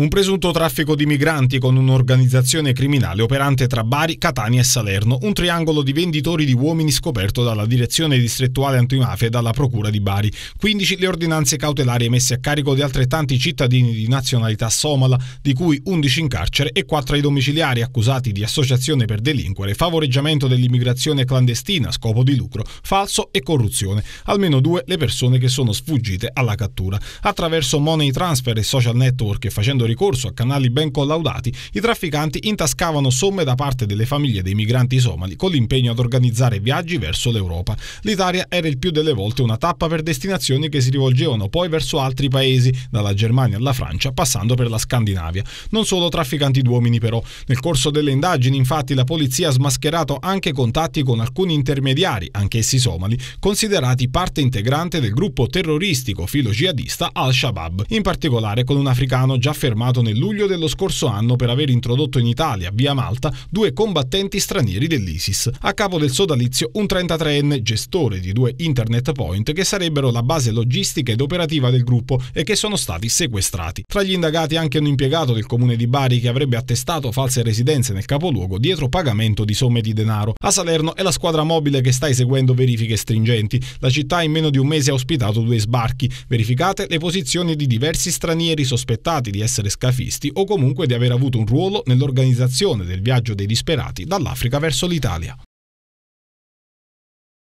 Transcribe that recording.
un presunto traffico di migranti con un'organizzazione criminale operante tra Bari, Catania e Salerno, un triangolo di venditori di uomini scoperto dalla direzione distrettuale antimafia e dalla procura di Bari, 15 le ordinanze cautelari emesse a carico di altrettanti cittadini di nazionalità somala, di cui 11 in carcere e 4 ai domiciliari accusati di associazione per delinquere, favoreggiamento dell'immigrazione clandestina, scopo di lucro, falso e corruzione, almeno due le persone che sono sfuggite alla cattura. Attraverso money transfer e social network e facendo ricorso a canali ben collaudati, i trafficanti intascavano somme da parte delle famiglie dei migranti somali con l'impegno ad organizzare viaggi verso l'Europa. L'Italia era il più delle volte una tappa per destinazioni che si rivolgevano poi verso altri paesi, dalla Germania alla Francia, passando per la Scandinavia. Non solo trafficanti d'uomini però. Nel corso delle indagini infatti la polizia ha smascherato anche contatti con alcuni intermediari, anch'essi somali, considerati parte integrante del gruppo terroristico filo jihadista Al-Shabaab, in particolare con un africano già fermato fermato nel luglio dello scorso anno per aver introdotto in Italia, via Malta, due combattenti stranieri dell'ISIS. A capo del sodalizio un 33enne gestore di due internet point che sarebbero la base logistica ed operativa del gruppo e che sono stati sequestrati. Tra gli indagati anche un impiegato del comune di Bari che avrebbe attestato false residenze nel capoluogo dietro pagamento di somme di denaro. A Salerno è la squadra mobile che sta eseguendo verifiche stringenti. La città in meno di un mese ha ospitato due sbarchi. Verificate le posizioni di diversi stranieri sospettati di essere essere scafisti o comunque di aver avuto un ruolo nell'organizzazione del viaggio dei disperati dall'Africa verso l'Italia.